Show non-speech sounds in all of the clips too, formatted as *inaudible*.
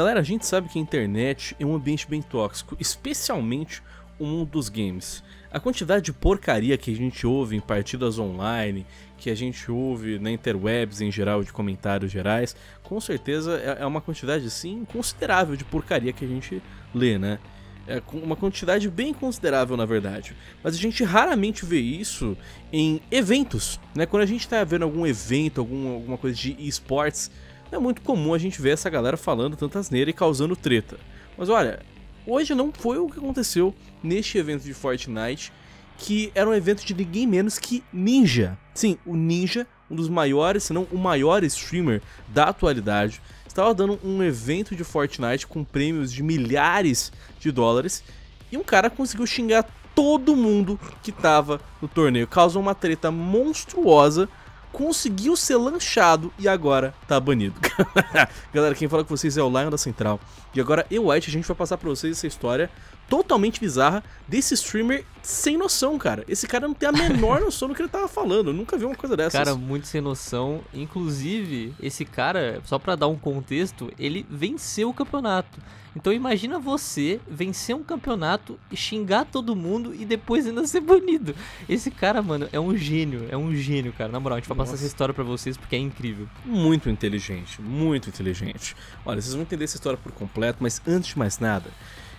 Galera, a gente sabe que a internet é um ambiente bem tóxico, especialmente o mundo dos games. A quantidade de porcaria que a gente ouve em partidas online, que a gente ouve na interwebs em geral, de comentários gerais, com certeza é, é uma quantidade, assim considerável de porcaria que a gente lê, né? É uma quantidade bem considerável, na verdade. Mas a gente raramente vê isso em eventos, né? Quando a gente está vendo algum evento, algum, alguma coisa de esportes, não é muito comum a gente ver essa galera falando tanta asneira e causando treta. Mas olha, hoje não foi o que aconteceu neste evento de Fortnite, que era um evento de ninguém menos que Ninja. Sim, o Ninja, um dos maiores, se não o maior streamer da atualidade, estava dando um evento de Fortnite com prêmios de milhares de dólares e um cara conseguiu xingar todo mundo que estava no torneio. Causou uma treta monstruosa conseguiu ser lanchado e agora tá banido. *laughs* Galera, quem fala com vocês é o Lion da Central. E agora eu, White, a gente vai passar pra vocês essa história totalmente bizarra desse streamer sem noção, cara. Esse cara não tem a menor *laughs* noção do que ele tava falando. Eu nunca vi uma coisa dessa. Cara, muito sem noção. Inclusive, esse cara, só para dar um contexto, ele venceu o campeonato. Então imagina você vencer um campeonato, xingar todo mundo e depois ainda ser banido. Esse cara, mano, é um gênio, é um gênio, cara. Na moral, a gente vai passar essa história para vocês porque é incrível. Muito inteligente, muito inteligente. Olha, vocês vão entender essa história por completo, mas antes de mais nada,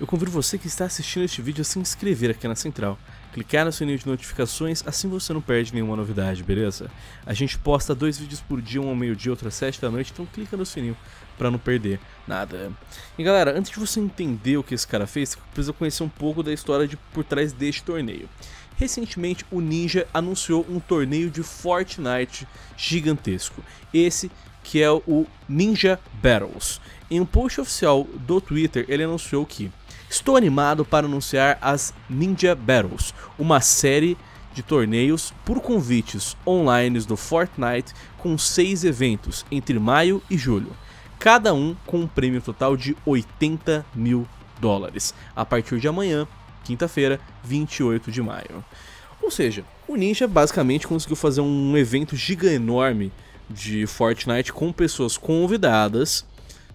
eu convido você que está assistindo este vídeo a se inscrever aqui na Central. Clicar no sininho de notificações, assim você não perde nenhuma novidade, beleza? A gente posta dois vídeos por dia, um ao meio-dia, outro às sete da noite, então clica no sininho para não perder nada. E galera, antes de você entender o que esse cara fez, precisa conhecer um pouco da história de por trás deste torneio. Recentemente, o Ninja anunciou um torneio de Fortnite gigantesco. Esse que é o Ninja Battles. Em um post oficial do Twitter, ele anunciou que Estou animado para anunciar as Ninja Battles, uma série de torneios por convites online do Fortnite com seis eventos entre maio e julho cada um com um prêmio total de 80 mil dólares, a partir de amanhã, quinta-feira, 28 de maio. Ou seja, o Ninja basicamente conseguiu fazer um evento giga enorme de Fortnite com pessoas convidadas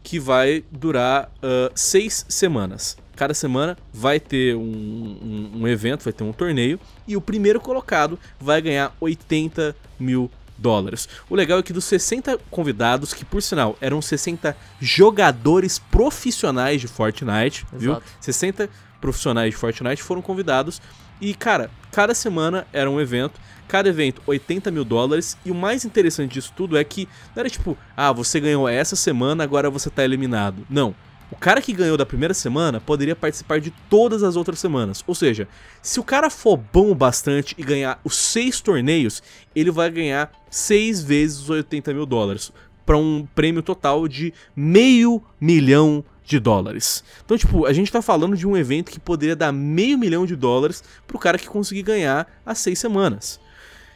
que vai durar uh, seis semanas. Cada semana vai ter um, um, um, evento, vai ter um torneio e o primeiro colocado vai ganhar 80 mil dólares. O legal é que dos 60 convidados, que por sinal eram 60 jogadores profissionais de Fortnite, Exato. viu? 60 profissionais de Fortnite foram convidados. E, cara, cada semana era um evento, cada evento 80 mil dólares. E o mais interessante disso tudo é que não era tipo, ah, você ganhou essa semana, agora você tá eliminado. Não. O cara que ganhou da primeira semana poderia participar de todas as outras semanas. Ou seja, se o cara for bom o bastante e ganhar os seis torneios, ele vai ganhar seis vezes os 80 mil dólares. Para um prêmio total de meio milhão de dólares. Então, tipo, a gente tá falando de um evento que poderia dar meio milhão de dólares pro cara que conseguir ganhar as seis semanas.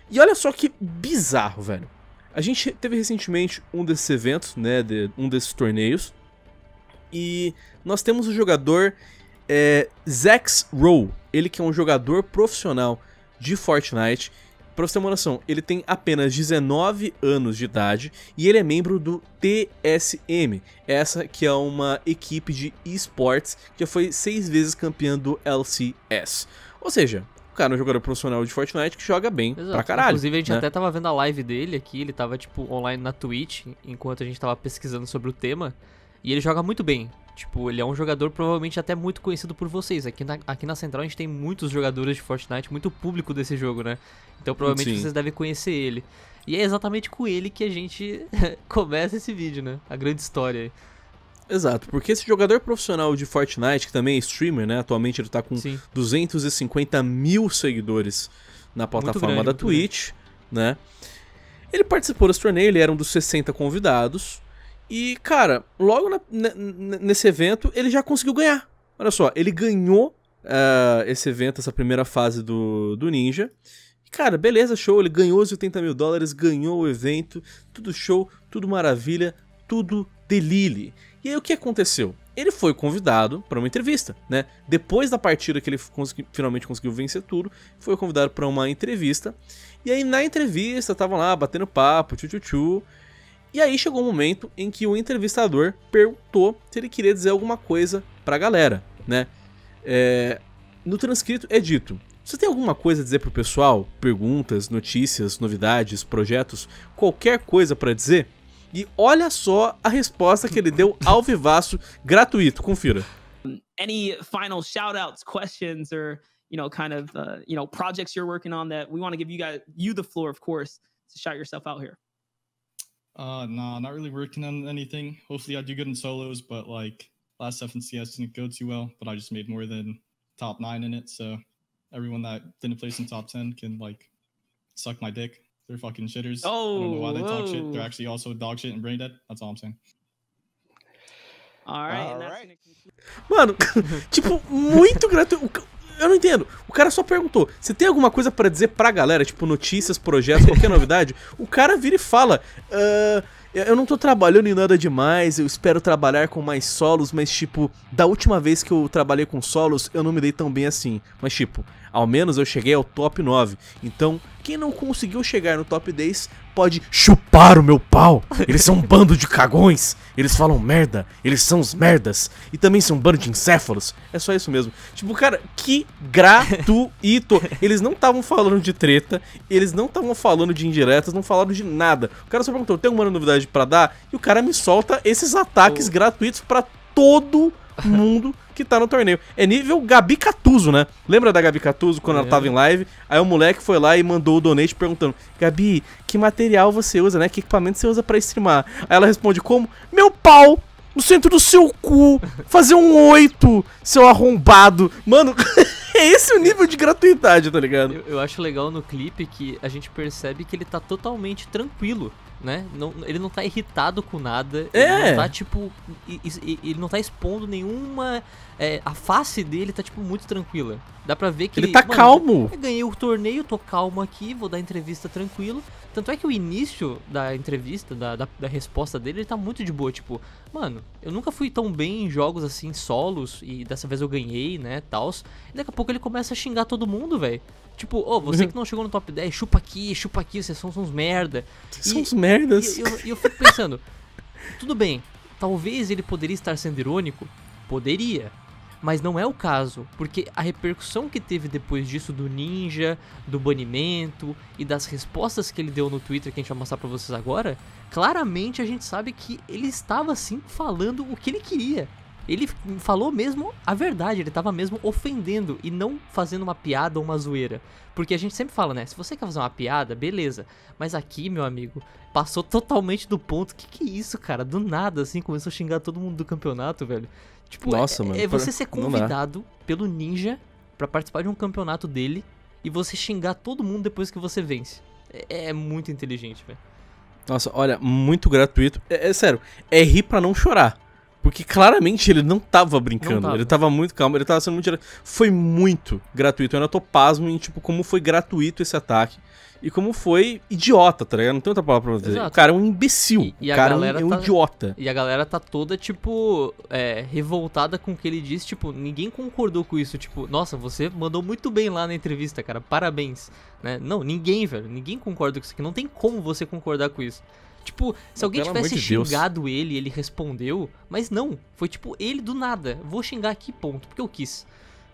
E olha só que bizarro, velho. A gente teve recentemente um desses eventos, né, de, um desses torneios, e nós temos o jogador é, Zax Rowe, ele que é um jogador profissional de Fortnite. Pra você ter uma noção, ele tem apenas 19 anos de idade e ele é membro do TSM, essa que é uma equipe de esportes que já foi seis vezes campeã do LCS. Ou seja, o cara é um jogador profissional de Fortnite que joga bem Exato. pra caralho. Inclusive, a gente né? até tava vendo a live dele aqui, ele tava, tipo, online na Twitch, enquanto a gente tava pesquisando sobre o tema. E ele joga muito bem. Tipo, ele é um jogador provavelmente até muito conhecido por vocês. Aqui na, aqui na Central a gente tem muitos jogadores de Fortnite, muito público desse jogo, né? Então provavelmente Sim. vocês devem conhecer ele. E é exatamente com ele que a gente *laughs* começa esse vídeo, né? A grande história aí. Exato, porque esse jogador profissional de Fortnite, que também é streamer, né? Atualmente ele tá com Sim. 250 mil seguidores na plataforma grande, da Twitch, grande. né? Ele participou desse torneio, ele era um dos 60 convidados. E, cara, logo na, nesse evento ele já conseguiu ganhar. Olha só, ele ganhou uh, esse evento, essa primeira fase do, do Ninja. E, cara, beleza, show. Ele ganhou os 80 mil dólares, ganhou o evento, tudo show, tudo maravilha, tudo delírio. E aí o que aconteceu? Ele foi convidado para uma entrevista, né? Depois da partida que ele consegui, finalmente conseguiu vencer tudo, foi convidado para uma entrevista. E aí na entrevista estavam lá batendo papo, tchu tchu tchu. E aí chegou um momento em que o entrevistador perguntou se ele queria dizer alguma coisa pra galera, né? É, no transcrito é dito: Você tem alguma coisa a dizer pro pessoal? Perguntas, notícias, novidades, projetos, qualquer coisa para dizer? E olha só a resposta que ele deu ao vivaço, gratuito, confira. Any final shoutouts, questions or, you know, kind of, uh, you know, projects you're working on that we want to give you guys you the floor of course to shout yourself out here. Uh, nah, not really working on anything. Hopefully, I do good in solos, but like last stuff in CS didn't go too well. But I just made more than top nine in it, so everyone that didn't place in top ten can like suck my dick. They're fucking shitters. Oh, I don't know why they whoa. talk shit. Oh, They're actually also dog shit and brain dead. That's all I'm saying. All right, all right. Mano, *laughs* tipo, muito gratuito. eu não entendo. O cara só perguntou: "Você tem alguma coisa para dizer pra galera, tipo notícias, projetos, qualquer *laughs* novidade?" o cara vira e fala: uh, eu não tô trabalhando em nada demais, eu espero trabalhar com mais solos, mas tipo, da última vez que eu trabalhei com solos, eu não me dei tão bem assim. Mas tipo, ao menos eu cheguei ao top 9. Então, quem não conseguiu chegar no top 10 pode chupar o meu pau. Eles são um *laughs* bando de cagões. Eles falam merda. Eles são os merdas. E também são um bando de encéfalos. É só isso mesmo. Tipo, cara, que gratuito. Eles não estavam falando de treta. Eles não estavam falando de indiretas. Não falaram de nada. O cara só perguntou: tem alguma novidade para dar? E o cara me solta esses ataques gratuitos para todo mundo que tá no torneio. É nível Gabi Catuso, né? Lembra da Gabi Catuso quando é. ela tava em live? Aí o moleque foi lá e mandou o donate perguntando: Gabi, que material você usa, né? Que equipamento você usa para streamar? Aí ela responde: Como? Meu pau! No centro do seu cu! Fazer um oito, seu arrombado! Mano. *laughs* É esse o nível de gratuidade, tá ligado? Eu, eu, acho legal no clipe que a gente percebe que ele tá totalmente tranquilo né? Não, ele não tá irritado com nada. É. Ele não tá, tipo. Ele não tá expondo nenhuma. É, a face dele tá, tipo, muito tranquila. Dá pra ver que. Ele tá mano, calmo. ganhei o torneio, tô calmo aqui, vou dar entrevista tranquilo. Tanto é que o início da entrevista, da, da, da, resposta dele, ele tá muito de boa. Tipo, mano, eu nunca fui tão bem em jogos assim, solos, e dessa vez eu ganhei, né, tals. E daqui a pouco ele começa a xingar todo mundo, velho. Tipo, ô, oh, você uhum. que não chegou no top 10, chupa aqui, chupa aqui, vocês são uns merda. Vocês são uns merdas. E, eu, eu fico pensando, tudo bem, talvez ele poderia estar sendo irônico? Poderia, mas não é o caso, porque a repercussão que teve depois disso do Ninja, do banimento e das respostas que ele deu no Twitter que a gente vai mostrar para vocês agora, claramente a gente sabe que ele estava sim falando o que ele queria. Ele falou mesmo a verdade, ele estava mesmo ofendendo e não fazendo uma piada ou uma zoeira. Porque a gente sempre fala, né? Se você quer fazer uma piada, beleza. Mas aqui, meu amigo, passou totalmente do ponto. Que que é isso, cara? Do nada, assim, começou a xingar todo mundo do campeonato, velho. Tipo, Nossa, é, mano, é você ser convidado pelo ninja para participar de um campeonato dele e você xingar todo mundo depois que você vence. É, é muito inteligente, velho. Nossa, olha, muito gratuito. É, é, sério, é rir pra não chorar. Porque claramente ele não tava brincando. Não tava. Ele tava muito calmo, ele tava sendo muito. Foi muito gratuito. Eu ainda tô pasmo em, tipo, como foi gratuito esse ataque. E como foi idiota, tá ligado? Não tem outra palavra pra dizer. Exato. O cara é um imbecil. E, e o cara é, é um, tá, idiota. E a galera tá toda, tipo, é, revoltada com o que ele disse. Tipo, ninguém concordou com isso. Tipo, nossa, você mandou muito bem lá na entrevista, cara. Parabéns. Né? Não, ninguém, velho. Ninguém concorda com isso aqui. Não tem como você concordar com isso. Tipo, se alguém Pelo tivesse xingado Deus. ele, ele respondeu, mas não, foi tipo ele do nada. Vou xingar aqui, ponto, porque eu quis.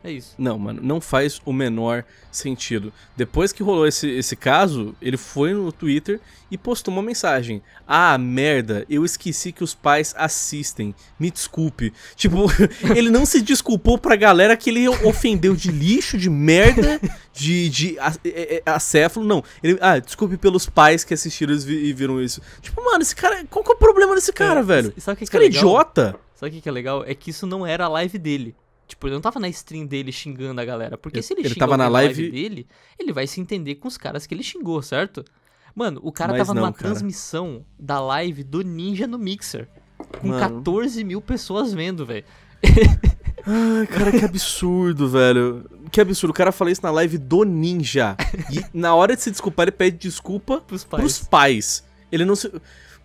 É isso. Não, mano, não faz o menor sentido. Depois que rolou esse, esse caso, ele foi no Twitter e postou uma mensagem. Ah, merda, eu esqueci que os pais assistem. Me desculpe. Tipo, *laughs* ele não se desculpou pra galera que ele ofendeu de lixo, de merda, *laughs* de, de é, é, acéfalo, não. Ele, ah, desculpe pelos pais que assistiram e viram isso. Tipo, mano, esse cara. Qual que é o problema desse cara, é, velho? Sabe que esse que é cara é, idiota. Sabe o que, que é legal? É que isso não era a live dele. Tipo, ele não tava na stream dele xingando a galera. Porque ele, se ele, ele xingar na live... live... dele, ele vai se entender com os caras que ele xingou, certo? Mano, o cara Mas tava não, numa cara. transmissão da live do Ninja no Mixer. Com Mano. 14 mil pessoas vendo, velho. *laughs* Ai, cara, que absurdo, velho. Que absurdo. O cara falou isso na live do Ninja. E na hora de se desculpar, ele pede desculpa pros pais. Pros pais. Ele não se.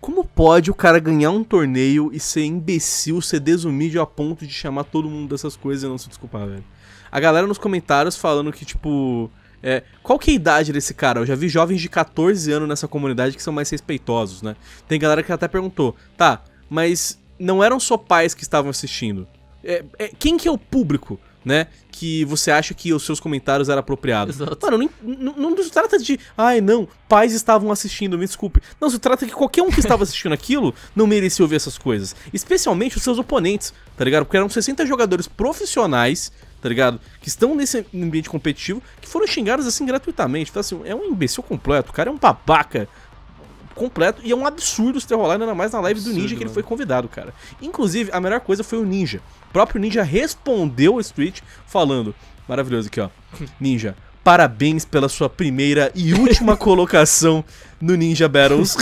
Como pode o cara ganhar um torneio e ser imbecil, ser desumido a ponto de chamar todo mundo dessas coisas e não se desculpar, velho? A galera nos comentários falando que, tipo. É, qual que é a idade desse cara? Eu já vi jovens de 14 anos nessa comunidade que são mais respeitosos, né? Tem galera que até perguntou, tá, mas não eram só pais que estavam assistindo. É, é, quem que é o público? Né, que você acha que os seus comentários eram apropriados. Exato. Mano, não, não, não se trata de, ai não, pais estavam assistindo, me desculpe. Não, se trata que qualquer um que estava assistindo aquilo não merecia ouvir essas coisas. Especialmente os seus oponentes, tá ligado? Porque eram 60 jogadores profissionais, tá ligado? Que estão nesse ambiente competitivo, que foram xingados assim gratuitamente. Então, assim, é um imbecil completo, o cara é um babaca, completo. E é um absurdo se ter rolado, ainda mais na live absurdo, do Ninja que ele né? foi convidado, cara. Inclusive, a melhor coisa foi o Ninja. O próprio Ninja respondeu esse tweet falando: maravilhoso aqui, ó. *laughs* Ninja, parabéns pela sua primeira e última *laughs* colocação no Ninja Battles.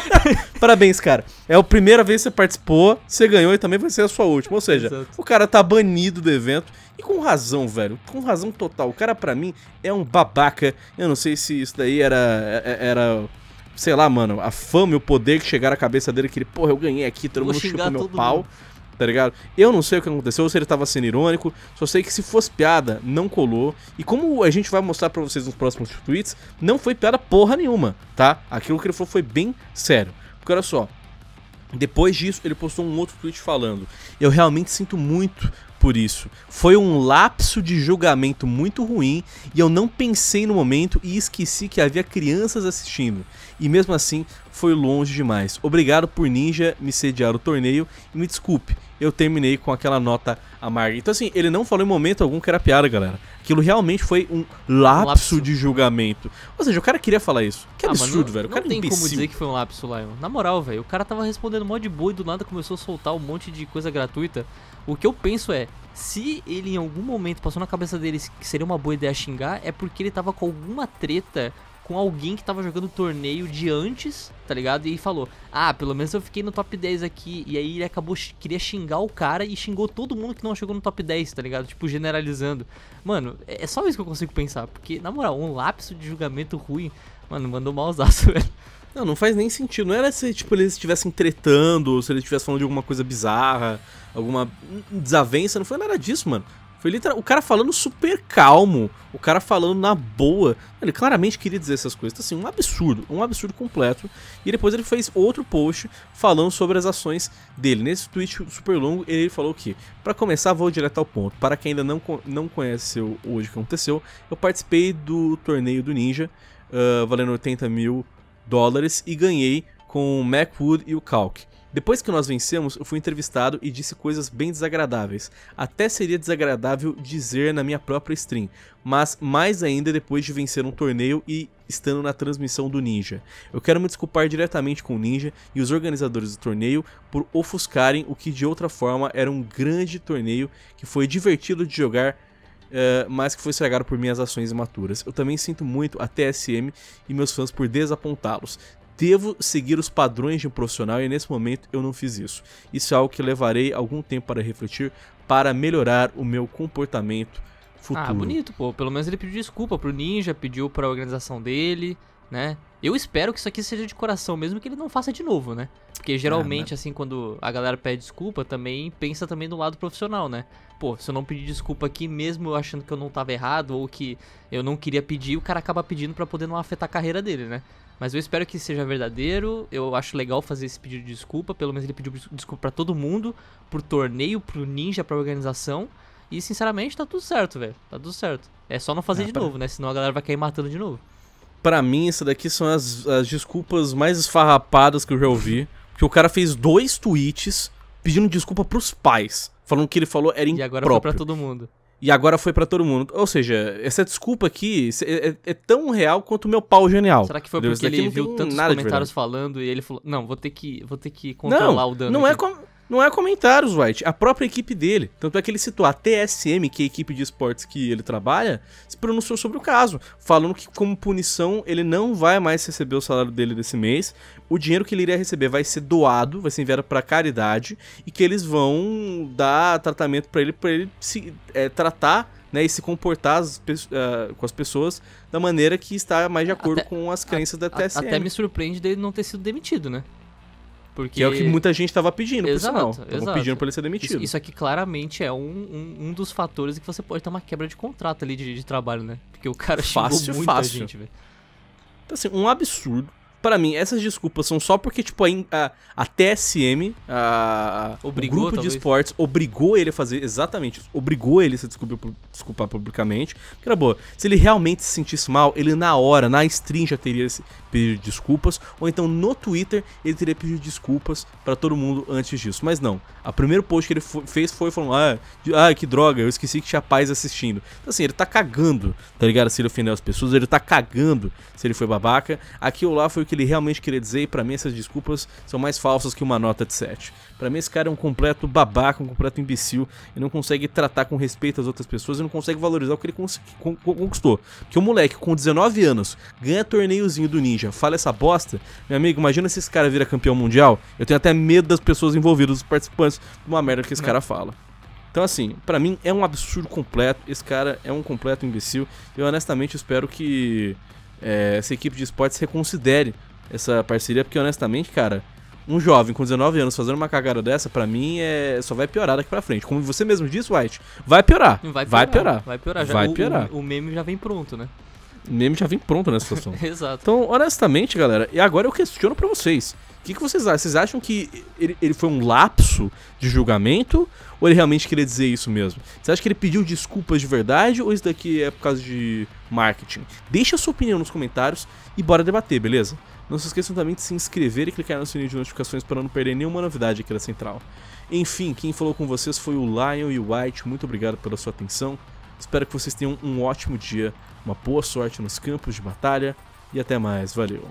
*laughs* parabéns, cara. É a primeira vez que você participou, você ganhou e também vai ser a sua última. Ou seja, Exato. o cara tá banido do evento. E com razão, velho. Com razão total. O cara, para mim, é um babaca. Eu não sei se isso daí era. É, é, era sei lá, mano, a fama e o poder que chegaram à cabeça dele, que ele, porra, eu ganhei aqui, todo Vou mundo chupa meu pau. Mundo. Tá ligado? Eu não sei o que aconteceu, se ele tava sendo irônico, só sei que se fosse piada, não colou. E como a gente vai mostrar para vocês nos próximos tweets, não foi piada porra nenhuma, tá? Aquilo que ele falou foi bem sério. Porque olha só, depois disso ele postou um outro tweet falando: Eu realmente sinto muito por isso. Foi um lapso de julgamento muito ruim e eu não pensei no momento e esqueci que havia crianças assistindo e mesmo assim foi longe demais. Obrigado por Ninja me sediar o torneio e me desculpe, eu terminei com aquela nota amarga. Então assim, ele não falou em momento algum que era piada, galera. Aquilo realmente foi um lapso, um lapso. de julgamento. Ou seja, o cara queria falar isso. Que ah, absurdo, velho. O cara não é tem imbecil. como dizer que foi um lapso, Lion. Na moral, velho, o cara tava respondendo mó de boa e do nada começou a soltar um monte de coisa gratuita. O que eu penso é, se ele em algum momento passou na cabeça dele que seria uma boa ideia xingar, é porque ele tava com alguma treta com alguém que tava jogando torneio de antes, tá ligado? E falou: Ah, pelo menos eu fiquei no top 10 aqui. E aí ele acabou, queria xingar o cara e xingou todo mundo que não chegou no top 10, tá ligado? Tipo, generalizando. Mano, é, é só isso que eu consigo pensar. Porque, na moral, um lapso de julgamento ruim, mano, mandou malzaço, *laughs* velho. Não, não faz nem sentido. Não era se tipo, eles estivessem tretando, ou se eles estivessem falando de alguma coisa bizarra, alguma desavença. Não foi nada disso, mano. Foi literal, o cara falando super calmo, o cara falando na boa. Ele claramente queria dizer essas coisas. Então, assim, um absurdo, um absurdo completo. E depois ele fez outro post falando sobre as ações dele. Nesse tweet super longo, ele falou que, para começar, vou direto ao ponto. Para quem ainda não, não conheceu hoje o que aconteceu, eu participei do torneio do Ninja, uh, valendo 80 mil dólares, e ganhei com o Macwood e o Calc. Depois que nós vencemos, eu fui entrevistado e disse coisas bem desagradáveis. Até seria desagradável dizer na minha própria stream, mas mais ainda depois de vencer um torneio e estando na transmissão do Ninja. Eu quero me desculpar diretamente com o Ninja e os organizadores do torneio por ofuscarem o que de outra forma era um grande torneio que foi divertido de jogar Uh, mas que foi estragado por minhas ações imaturas. Eu também sinto muito a TSM e meus fãs por desapontá-los devo seguir os padrões de um profissional e nesse momento eu não fiz isso. Isso é algo que levarei algum tempo para refletir para melhorar o meu comportamento ah, futuro. Ah, bonito, pô. Pelo menos ele pediu desculpa pro Ninja, pediu pra organização dele, né? Eu espero que isso aqui seja de coração, mesmo que ele não faça de novo, né? Porque ah, geralmente, é, né? assim, quando a galera pede desculpa, também pensa também do lado profissional, né? Pô, se eu não pedir desculpa aqui, mesmo eu achando que eu não tava errado ou que eu não queria pedir, o cara acaba pedindo para poder não afetar a carreira dele, né? Mas eu espero que seja verdadeiro. Eu acho legal fazer esse pedido de desculpa. Pelo menos ele pediu desculpa para todo mundo, pro torneio, pro ninja, pra organização. E sinceramente tá tudo certo, velho. Tá tudo certo. É só não fazer é, de pra... novo, né? Senão a galera vai cair matando de novo. Pra mim, isso daqui são as, as desculpas mais esfarrapadas que eu já ouvi. Porque o cara fez dois tweets pedindo desculpa pros pais. Falando que ele falou era impróprio. E agora foi pra todo mundo. E agora foi para todo mundo. Ou seja, essa desculpa aqui é, é, tão real quanto o meu pau genial. Será que foi porque ele viu tantos comentários falando e ele falou: Não, vou ter que, vou ter que controlar não, o dano. Não, é como não é comentários, White, a própria equipe dele. Tanto é que ele citou a TSM, que é a equipe de esportes que ele trabalha, se pronunciou sobre o caso, falando que como punição ele não vai mais receber o salário dele desse mês, o dinheiro que ele iria receber vai ser doado, vai ser enviado para caridade e que eles vão dar tratamento para ele, para ele se é, tratar né, e se comportar as, uh, com as pessoas da maneira que está mais de acordo até, com as crenças a, da TSM. Até me surpreende dele não ter sido demitido, né? Porque... Que é o que muita gente estava pedindo, exato, por sinal. Estavam pedindo para ele ser demitido. Isso, isso aqui claramente é um, um, um, dos fatores que você pode ter uma quebra de contrato ali de, de trabalho, né? Porque o cara fácil, xingou muita fácil. gente, velho. Então, assim, um absurdo para mim, essas desculpas são só porque, tipo, a, a TSM, a, obrigou, o grupo talvez. de esportes, obrigou ele a fazer, exatamente, obrigou ele a se desculpar, desculpar publicamente. Porque era boa. Se ele realmente se sentisse mal, ele na hora, na stream, já teria pedido desculpas. Ou então no Twitter, ele teria pedido desculpas para todo mundo antes disso. Mas não. A primeiro post que ele fez foi falando: ah, ah, que droga, eu esqueci que tinha paz assistindo. Então, assim, ele tá cagando, tá ligado? Se ele ofendeu as pessoas, ele tá cagando se ele foi babaca. Aquilo lá foi o que ele realmente queria dizer, e pra mim essas desculpas são mais falsas que uma nota de 7. Pra mim esse cara é um completo babaca, um completo imbecil, e não consegue tratar com respeito as outras pessoas e não consegue valorizar o que ele con conquistou. Porque o moleque com 19 anos ganha torneiozinho do Ninja, fala essa bosta, meu amigo, imagina se esse cara vira campeão mundial, eu tenho até medo das pessoas envolvidas, dos participantes, uma merda que esse cara fala. Então, assim, para mim é um absurdo completo. Esse cara é um completo imbecil. Eu honestamente espero que é, essa equipe de esportes reconsidere essa parceria, porque honestamente, cara, um jovem com 19 anos fazendo uma cagada dessa, para mim, é só vai piorar daqui pra frente. Como você mesmo disse, White, vai piorar. Vai piorar. Vai piorar. Vai piorar. Já, vai piorar. O, o, o meme já vem pronto, né? O meme já vem pronto nessa situação. *laughs* Exato. Então, honestamente, galera, e agora eu questiono para vocês. O que, que vocês acham? Vocês acham que ele, ele, foi um lapso de julgamento? Ou ele realmente queria dizer isso mesmo? Você acha que ele pediu desculpas de verdade? Ou isso daqui é por causa de marketing? Deixa a sua opinião nos comentários e bora debater, beleza? Não se esqueçam também de se inscrever e clicar no sininho de notificações para não perder nenhuma novidade aqui da Central. Enfim, quem falou com vocês foi o Lion e o White. Muito obrigado pela sua atenção. Espero que vocês tenham um ótimo dia, uma boa sorte nos campos de batalha e até mais. Valeu!